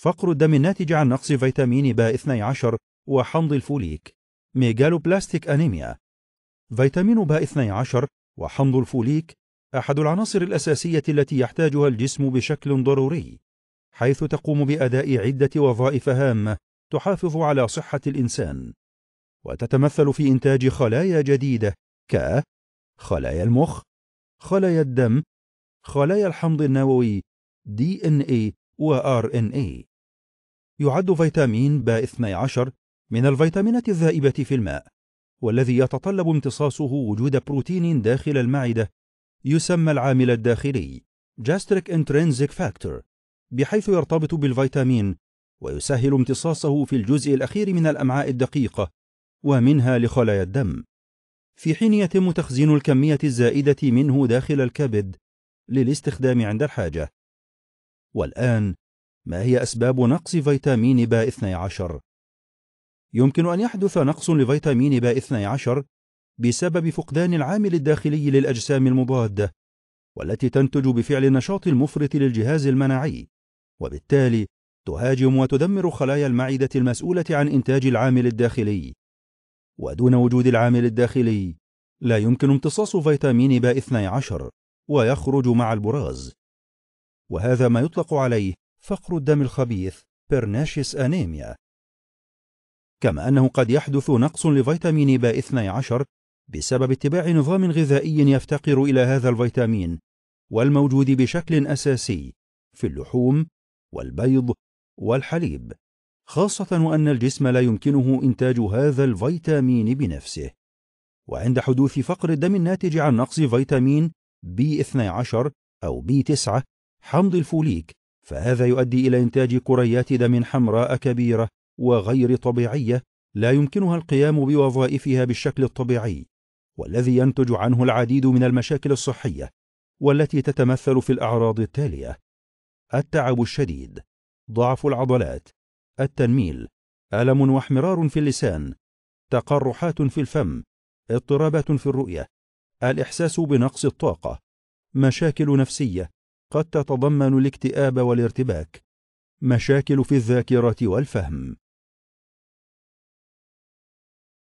فقر الدم الناتج عن نقص فيتامين ب 12 وحمض الفوليك ميجالوبلاستيك أنيميا فيتامين ب 12 وحمض الفوليك أحد العناصر الأساسية التي يحتاجها الجسم بشكل ضروري حيث تقوم بأداء عدة وظائف هامة تحافظ على صحة الإنسان وتتمثل في إنتاج خلايا جديدة ك خلايا المخ خلايا الدم خلايا الحمض النووي DNA إيه و RNA يعد فيتامين ب 12 من الفيتامينات الذائبة في الماء والذي يتطلب امتصاصه وجود بروتين داخل المعدة يسمى العامل الداخلي Gastric Intrinsic Factor بحيث يرتبط بالفيتامين ويسهل امتصاصه في الجزء الأخير من الأمعاء الدقيقة ومنها لخلايا الدم في حين يتم تخزين الكمية الزائدة منه داخل الكبد للاستخدام عند الحاجة والآن ما هي أسباب نقص فيتامين ب 12 يمكن أن يحدث نقص لفيتامين ب 12 بسبب فقدان العامل الداخلي للأجسام المضادة والتي تنتج بفعل النشاط المفرط للجهاز المناعي وبالتالي تهاجم وتدمر خلايا المعدة المسؤولة عن إنتاج العامل الداخلي ودون وجود العامل الداخلي لا يمكن امتصاص فيتامين ب 12 ويخرج مع البراز وهذا ما يطلق عليه فقر الدم الخبيث pernicious anemia كما أنه قد يحدث نقص لفيتامين ب 12 بسبب اتباع نظام غذائي يفتقر إلى هذا الفيتامين والموجود بشكل أساسي في اللحوم والبيض والحليب خاصة وأن الجسم لا يمكنه إنتاج هذا الفيتامين بنفسه وعند حدوث فقر الدم الناتج عن نقص فيتامين B12 أو B9 حمض الفوليك فهذا يؤدي إلى إنتاج كريات دم حمراء كبيرة وغير طبيعية لا يمكنها القيام بوظائفها بالشكل الطبيعي والذي ينتج عنه العديد من المشاكل الصحية والتي تتمثل في الأعراض التالية التعب الشديد ضعف العضلات التنميل ألم واحمرار في اللسان تقرحات في الفم اضطرابات في الرؤية الإحساس بنقص الطاقة مشاكل نفسية قد تتضمن الاكتئاب والارتباك مشاكل في الذاكره والفهم